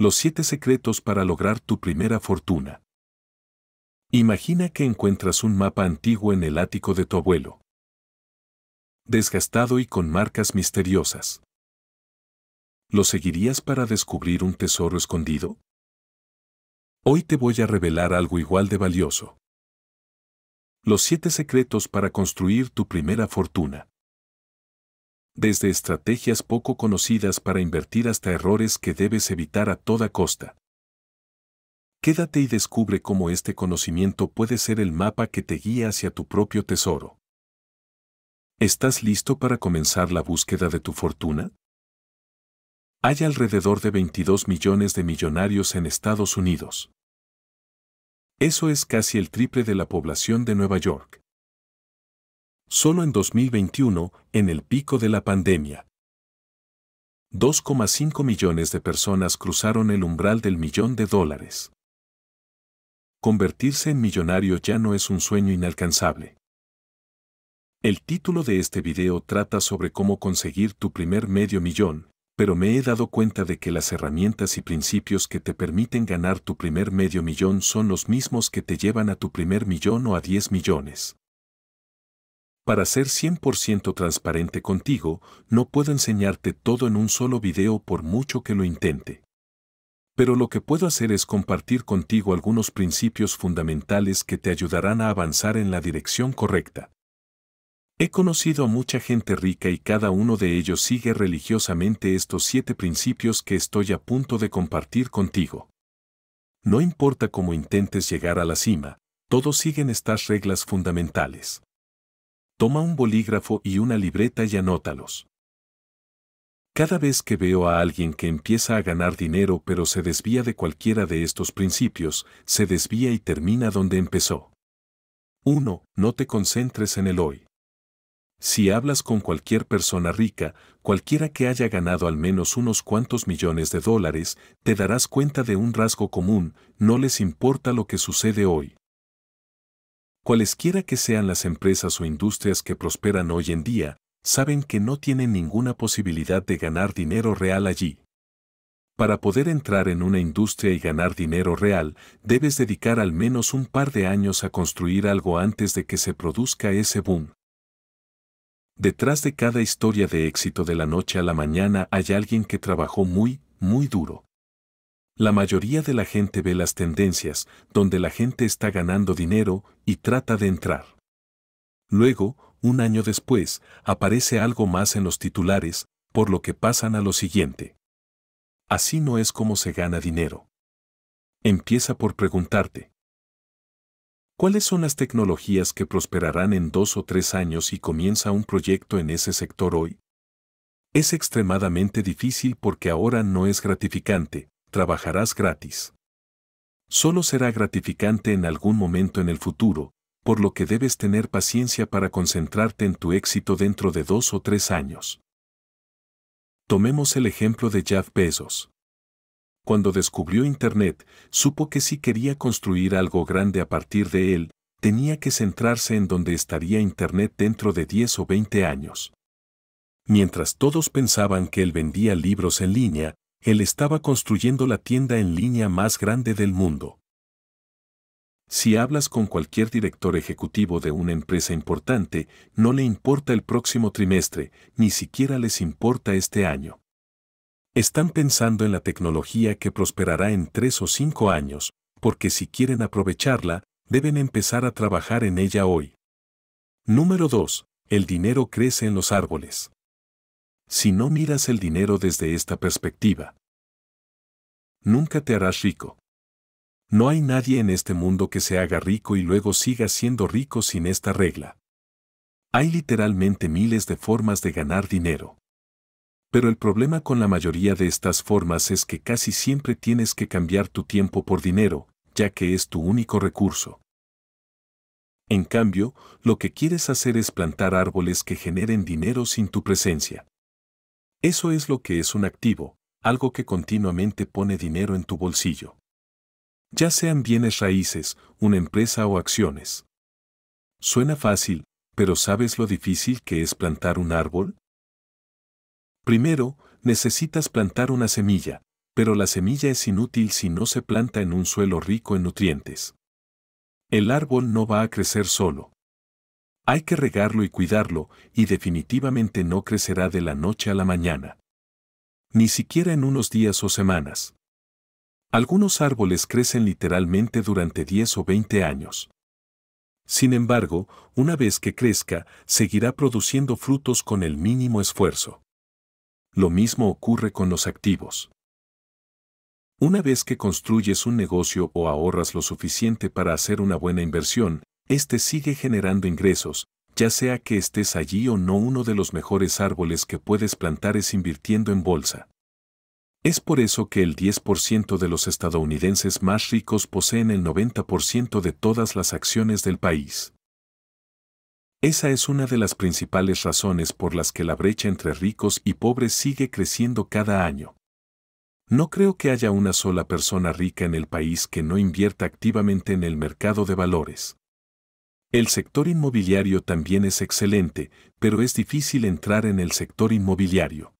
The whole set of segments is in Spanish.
Los siete secretos para lograr tu primera fortuna. Imagina que encuentras un mapa antiguo en el ático de tu abuelo. Desgastado y con marcas misteriosas. ¿Lo seguirías para descubrir un tesoro escondido? Hoy te voy a revelar algo igual de valioso. Los siete secretos para construir tu primera fortuna desde estrategias poco conocidas para invertir hasta errores que debes evitar a toda costa. Quédate y descubre cómo este conocimiento puede ser el mapa que te guía hacia tu propio tesoro. ¿Estás listo para comenzar la búsqueda de tu fortuna? Hay alrededor de 22 millones de millonarios en Estados Unidos. Eso es casi el triple de la población de Nueva York solo en 2021, en el pico de la pandemia. 2,5 millones de personas cruzaron el umbral del millón de dólares. Convertirse en millonario ya no es un sueño inalcanzable. El título de este video trata sobre cómo conseguir tu primer medio millón, pero me he dado cuenta de que las herramientas y principios que te permiten ganar tu primer medio millón son los mismos que te llevan a tu primer millón o a 10 millones. Para ser 100% transparente contigo, no puedo enseñarte todo en un solo video por mucho que lo intente. Pero lo que puedo hacer es compartir contigo algunos principios fundamentales que te ayudarán a avanzar en la dirección correcta. He conocido a mucha gente rica y cada uno de ellos sigue religiosamente estos siete principios que estoy a punto de compartir contigo. No importa cómo intentes llegar a la cima, todos siguen estas reglas fundamentales toma un bolígrafo y una libreta y anótalos. Cada vez que veo a alguien que empieza a ganar dinero pero se desvía de cualquiera de estos principios, se desvía y termina donde empezó. 1. No te concentres en el hoy. Si hablas con cualquier persona rica, cualquiera que haya ganado al menos unos cuantos millones de dólares, te darás cuenta de un rasgo común, no les importa lo que sucede hoy. Cualesquiera que sean las empresas o industrias que prosperan hoy en día, saben que no tienen ninguna posibilidad de ganar dinero real allí. Para poder entrar en una industria y ganar dinero real, debes dedicar al menos un par de años a construir algo antes de que se produzca ese boom. Detrás de cada historia de éxito de la noche a la mañana hay alguien que trabajó muy, muy duro. La mayoría de la gente ve las tendencias donde la gente está ganando dinero y trata de entrar. Luego, un año después, aparece algo más en los titulares, por lo que pasan a lo siguiente. Así no es como se gana dinero. Empieza por preguntarte. ¿Cuáles son las tecnologías que prosperarán en dos o tres años y comienza un proyecto en ese sector hoy? Es extremadamente difícil porque ahora no es gratificante, trabajarás gratis. Solo será gratificante en algún momento en el futuro, por lo que debes tener paciencia para concentrarte en tu éxito dentro de dos o tres años. Tomemos el ejemplo de Jeff Bezos. Cuando descubrió Internet, supo que si quería construir algo grande a partir de él, tenía que centrarse en donde estaría Internet dentro de 10 o 20 años. Mientras todos pensaban que él vendía libros en línea, él estaba construyendo la tienda en línea más grande del mundo. Si hablas con cualquier director ejecutivo de una empresa importante, no le importa el próximo trimestre, ni siquiera les importa este año. Están pensando en la tecnología que prosperará en tres o cinco años, porque si quieren aprovecharla, deben empezar a trabajar en ella hoy. Número 2. El dinero crece en los árboles si no miras el dinero desde esta perspectiva. Nunca te harás rico. No hay nadie en este mundo que se haga rico y luego siga siendo rico sin esta regla. Hay literalmente miles de formas de ganar dinero. Pero el problema con la mayoría de estas formas es que casi siempre tienes que cambiar tu tiempo por dinero, ya que es tu único recurso. En cambio, lo que quieres hacer es plantar árboles que generen dinero sin tu presencia. Eso es lo que es un activo, algo que continuamente pone dinero en tu bolsillo. Ya sean bienes raíces, una empresa o acciones. Suena fácil, pero ¿sabes lo difícil que es plantar un árbol? Primero, necesitas plantar una semilla, pero la semilla es inútil si no se planta en un suelo rico en nutrientes. El árbol no va a crecer solo. Hay que regarlo y cuidarlo, y definitivamente no crecerá de la noche a la mañana. Ni siquiera en unos días o semanas. Algunos árboles crecen literalmente durante 10 o 20 años. Sin embargo, una vez que crezca, seguirá produciendo frutos con el mínimo esfuerzo. Lo mismo ocurre con los activos. Una vez que construyes un negocio o ahorras lo suficiente para hacer una buena inversión, este sigue generando ingresos, ya sea que estés allí o no uno de los mejores árboles que puedes plantar es invirtiendo en bolsa. Es por eso que el 10% de los estadounidenses más ricos poseen el 90% de todas las acciones del país. Esa es una de las principales razones por las que la brecha entre ricos y pobres sigue creciendo cada año. No creo que haya una sola persona rica en el país que no invierta activamente en el mercado de valores. El sector inmobiliario también es excelente, pero es difícil entrar en el sector inmobiliario.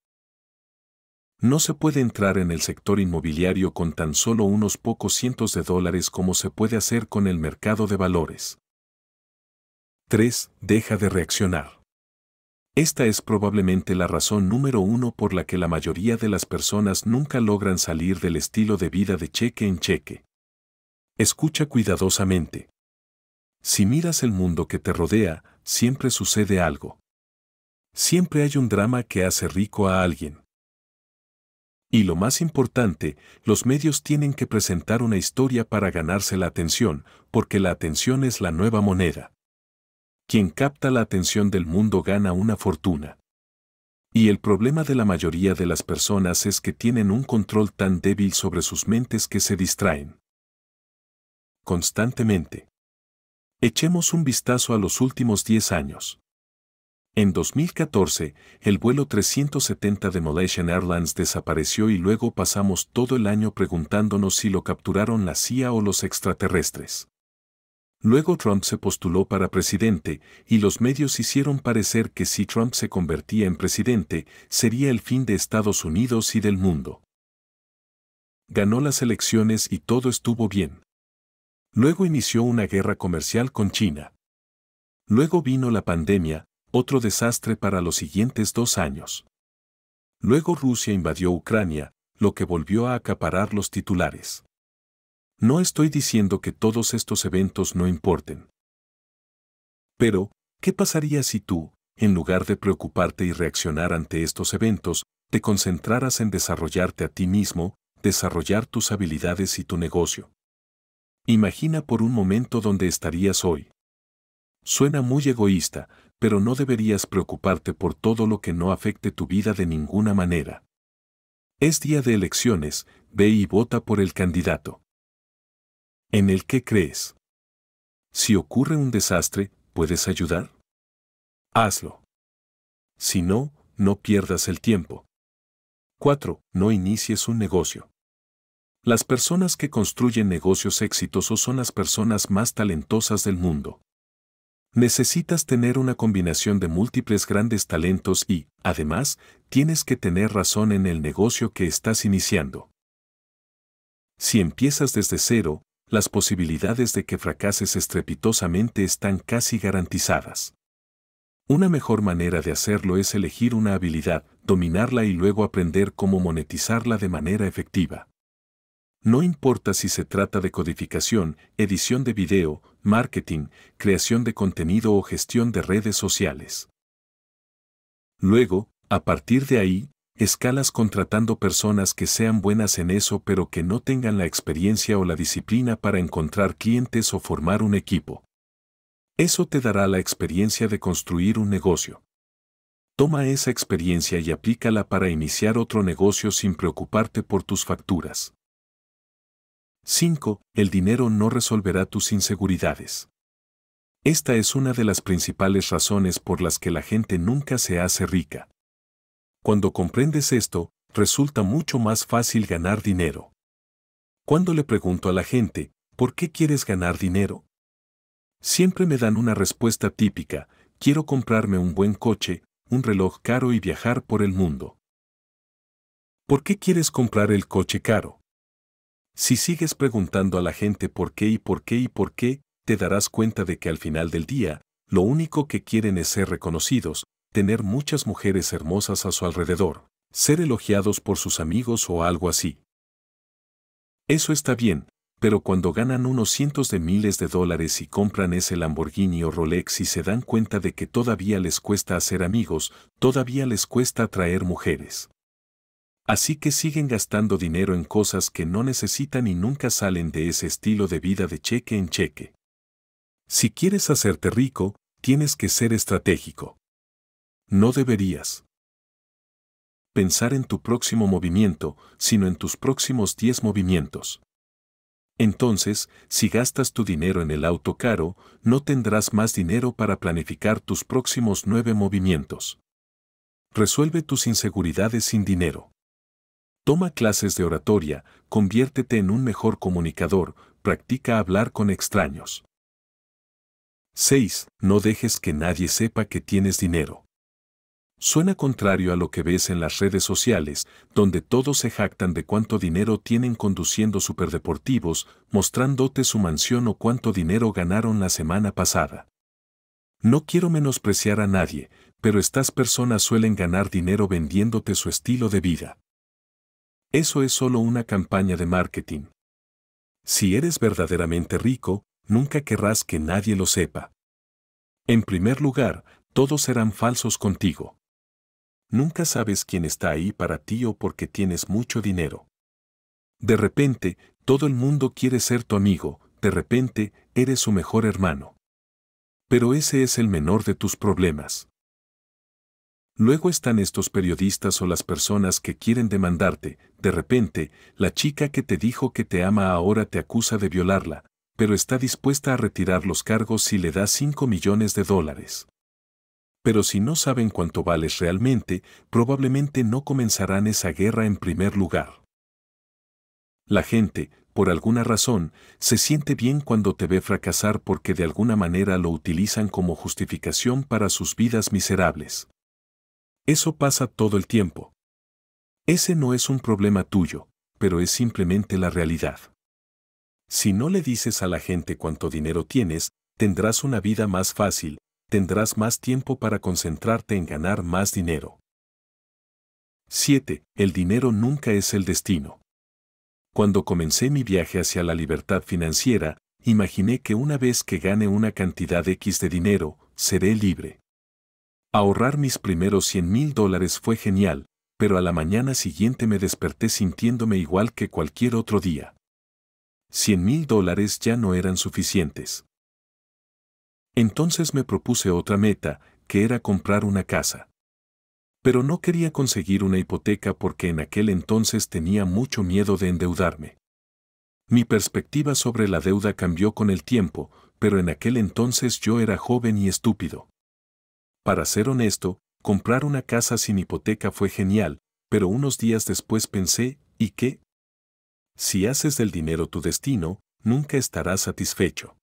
No se puede entrar en el sector inmobiliario con tan solo unos pocos cientos de dólares como se puede hacer con el mercado de valores. 3. Deja de reaccionar. Esta es probablemente la razón número uno por la que la mayoría de las personas nunca logran salir del estilo de vida de cheque en cheque. Escucha cuidadosamente. Si miras el mundo que te rodea, siempre sucede algo. Siempre hay un drama que hace rico a alguien. Y lo más importante, los medios tienen que presentar una historia para ganarse la atención, porque la atención es la nueva moneda. Quien capta la atención del mundo gana una fortuna. Y el problema de la mayoría de las personas es que tienen un control tan débil sobre sus mentes que se distraen constantemente. Echemos un vistazo a los últimos 10 años. En 2014, el vuelo 370 de Malaysian Airlines desapareció y luego pasamos todo el año preguntándonos si lo capturaron la CIA o los extraterrestres. Luego Trump se postuló para presidente y los medios hicieron parecer que si Trump se convertía en presidente, sería el fin de Estados Unidos y del mundo. Ganó las elecciones y todo estuvo bien. Luego inició una guerra comercial con China. Luego vino la pandemia, otro desastre para los siguientes dos años. Luego Rusia invadió Ucrania, lo que volvió a acaparar los titulares. No estoy diciendo que todos estos eventos no importen. Pero, ¿qué pasaría si tú, en lugar de preocuparte y reaccionar ante estos eventos, te concentraras en desarrollarte a ti mismo, desarrollar tus habilidades y tu negocio? Imagina por un momento dónde estarías hoy. Suena muy egoísta, pero no deberías preocuparte por todo lo que no afecte tu vida de ninguna manera. Es día de elecciones, ve y vota por el candidato. ¿En el que crees? Si ocurre un desastre, ¿puedes ayudar? Hazlo. Si no, no pierdas el tiempo. 4. No inicies un negocio. Las personas que construyen negocios exitosos son las personas más talentosas del mundo. Necesitas tener una combinación de múltiples grandes talentos y, además, tienes que tener razón en el negocio que estás iniciando. Si empiezas desde cero, las posibilidades de que fracases estrepitosamente están casi garantizadas. Una mejor manera de hacerlo es elegir una habilidad, dominarla y luego aprender cómo monetizarla de manera efectiva. No importa si se trata de codificación, edición de video, marketing, creación de contenido o gestión de redes sociales. Luego, a partir de ahí, escalas contratando personas que sean buenas en eso pero que no tengan la experiencia o la disciplina para encontrar clientes o formar un equipo. Eso te dará la experiencia de construir un negocio. Toma esa experiencia y aplícala para iniciar otro negocio sin preocuparte por tus facturas. 5. El dinero no resolverá tus inseguridades. Esta es una de las principales razones por las que la gente nunca se hace rica. Cuando comprendes esto, resulta mucho más fácil ganar dinero. Cuando le pregunto a la gente, ¿por qué quieres ganar dinero? Siempre me dan una respuesta típica, quiero comprarme un buen coche, un reloj caro y viajar por el mundo. ¿Por qué quieres comprar el coche caro? Si sigues preguntando a la gente por qué y por qué y por qué, te darás cuenta de que al final del día, lo único que quieren es ser reconocidos, tener muchas mujeres hermosas a su alrededor, ser elogiados por sus amigos o algo así. Eso está bien, pero cuando ganan unos cientos de miles de dólares y compran ese Lamborghini o Rolex y se dan cuenta de que todavía les cuesta hacer amigos, todavía les cuesta atraer mujeres. Así que siguen gastando dinero en cosas que no necesitan y nunca salen de ese estilo de vida de cheque en cheque. Si quieres hacerte rico, tienes que ser estratégico. No deberías pensar en tu próximo movimiento, sino en tus próximos 10 movimientos. Entonces, si gastas tu dinero en el auto caro, no tendrás más dinero para planificar tus próximos 9 movimientos. Resuelve tus inseguridades sin dinero. Toma clases de oratoria, conviértete en un mejor comunicador, practica hablar con extraños. 6. No dejes que nadie sepa que tienes dinero. Suena contrario a lo que ves en las redes sociales, donde todos se jactan de cuánto dinero tienen conduciendo superdeportivos, mostrándote su mansión o cuánto dinero ganaron la semana pasada. No quiero menospreciar a nadie, pero estas personas suelen ganar dinero vendiéndote su estilo de vida. Eso es solo una campaña de marketing. Si eres verdaderamente rico, nunca querrás que nadie lo sepa. En primer lugar, todos serán falsos contigo. Nunca sabes quién está ahí para ti o porque tienes mucho dinero. De repente, todo el mundo quiere ser tu amigo, de repente, eres su mejor hermano. Pero ese es el menor de tus problemas. Luego están estos periodistas o las personas que quieren demandarte. De repente, la chica que te dijo que te ama ahora te acusa de violarla, pero está dispuesta a retirar los cargos si le das 5 millones de dólares. Pero si no saben cuánto vales realmente, probablemente no comenzarán esa guerra en primer lugar. La gente, por alguna razón, se siente bien cuando te ve fracasar porque de alguna manera lo utilizan como justificación para sus vidas miserables. Eso pasa todo el tiempo. Ese no es un problema tuyo, pero es simplemente la realidad. Si no le dices a la gente cuánto dinero tienes, tendrás una vida más fácil, tendrás más tiempo para concentrarte en ganar más dinero. 7. El dinero nunca es el destino. Cuando comencé mi viaje hacia la libertad financiera, imaginé que una vez que gane una cantidad X de dinero, seré libre. Ahorrar mis primeros 100 mil dólares fue genial, pero a la mañana siguiente me desperté sintiéndome igual que cualquier otro día. Cien mil dólares ya no eran suficientes. Entonces me propuse otra meta, que era comprar una casa. Pero no quería conseguir una hipoteca porque en aquel entonces tenía mucho miedo de endeudarme. Mi perspectiva sobre la deuda cambió con el tiempo, pero en aquel entonces yo era joven y estúpido. Para ser honesto, comprar una casa sin hipoteca fue genial, pero unos días después pensé, ¿y qué? Si haces del dinero tu destino, nunca estarás satisfecho.